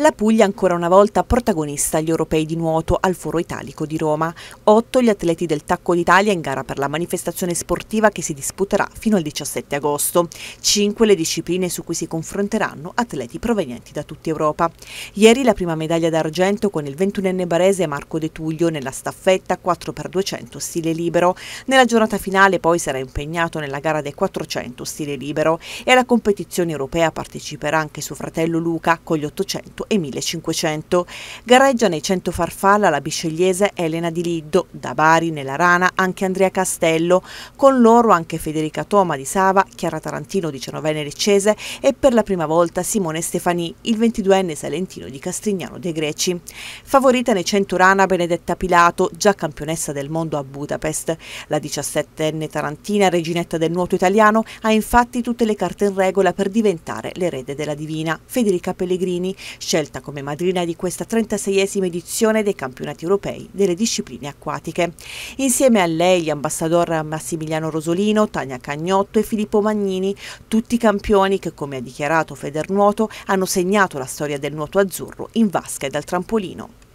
La Puglia ancora una volta protagonista agli europei di nuoto al Foro Italico di Roma. Otto gli atleti del Tacco d'Italia in gara per la manifestazione sportiva che si disputerà fino al 17 agosto. Cinque le discipline su cui si confronteranno atleti provenienti da tutta Europa. Ieri la prima medaglia d'argento con il 21enne barese Marco De Tullio nella staffetta 4x200 stile libero. Nella giornata finale poi sarà impegnato nella gara dei 400 stile libero e alla competizione europea parteciperà anche suo fratello Luca con gli 800 e 1500. Gareggia nei 100 farfalla la biscegliese Elena Di Liddo, da Bari nella Rana anche Andrea Castello, con loro anche Federica Toma di Sava, Chiara Tarantino diciannovenne leccese e per la prima volta Simone Stefani, il 22enne salentino di Castrignano dei Greci. Favorita nei 100 Rana Benedetta Pilato, già campionessa del mondo a Budapest. La 17enne Tarantina, reginetta del nuoto italiano, ha infatti tutte le carte in regola per diventare l'erede della divina. Federica Pellegrini, scelta come madrina di questa 36esima edizione dei campionati europei delle discipline acquatiche. Insieme a lei gli ambassador Massimiliano Rosolino, Tania Cagnotto e Filippo Magnini, tutti campioni che, come ha dichiarato Federnuoto, hanno segnato la storia del nuoto azzurro in vasca e dal trampolino.